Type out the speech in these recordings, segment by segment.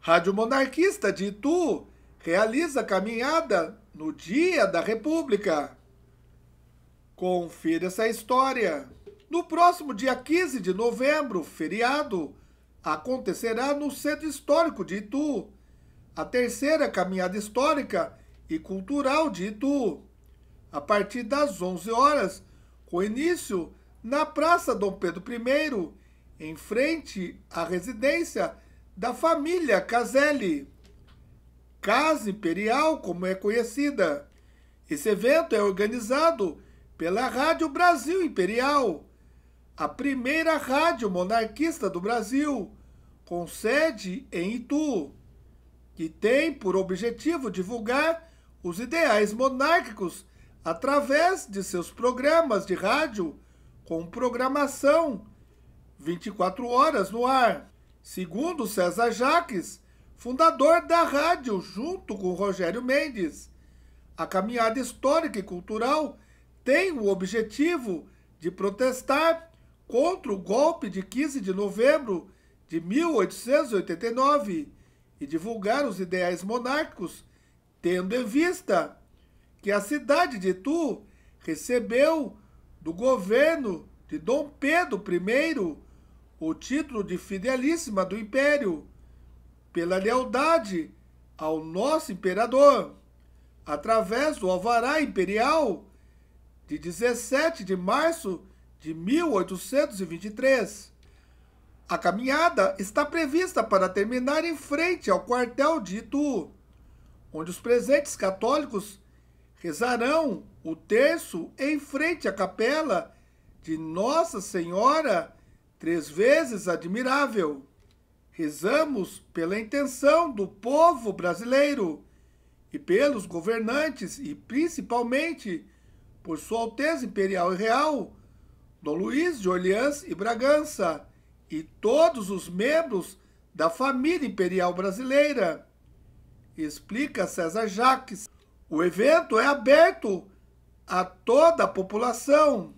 Rádio Monarquista de Itu realiza caminhada no Dia da República. Confira essa história. No próximo dia 15 de novembro, feriado, acontecerá no Centro Histórico de Itu a terceira caminhada histórica e cultural de Itu, a partir das 11 horas, com início na Praça Dom Pedro I, em frente à residência da família Caselli, Casa Imperial, como é conhecida. Esse evento é organizado pela Rádio Brasil Imperial, a primeira rádio monarquista do Brasil, com sede em Itu, que tem por objetivo divulgar os ideais monárquicos através de seus programas de rádio com programação 24 horas no ar. Segundo César Jaques, fundador da rádio, junto com Rogério Mendes, a caminhada histórica e cultural tem o objetivo de protestar contra o golpe de 15 de novembro de 1889 e divulgar os ideais monárquicos, tendo em vista que a cidade de Itu recebeu do governo de Dom Pedro I o título de Fidelíssima do Império, pela lealdade ao nosso imperador, através do Alvará Imperial de 17 de março de 1823. A caminhada está prevista para terminar em frente ao quartel de Itu, onde os presentes católicos rezarão o terço em frente à capela de Nossa Senhora Três vezes admirável. Rezamos pela intenção do povo brasileiro e pelos governantes e principalmente por Sua Alteza Imperial e Real, Dom Luiz de Orleans e Bragança e todos os membros da família imperial brasileira. Explica César Jacques. O evento é aberto a toda a população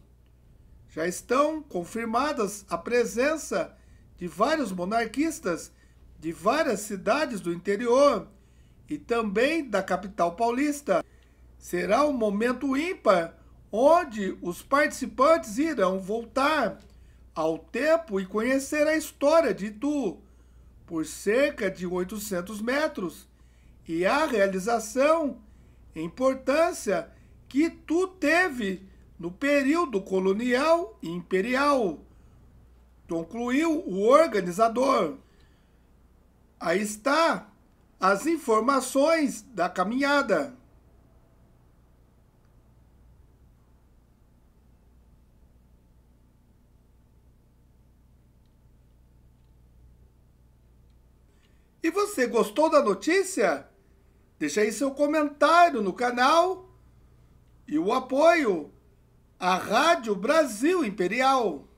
já estão confirmadas a presença de vários monarquistas de várias cidades do interior e também da capital paulista. Será um momento ímpar onde os participantes irão voltar ao tempo e conhecer a história de Itu por cerca de 800 metros e a realização e importância que Itu teve no período colonial e imperial, concluiu o organizador. Aí está as informações da caminhada. E você gostou da notícia? Deixe aí seu comentário no canal e o apoio a Rádio Brasil Imperial.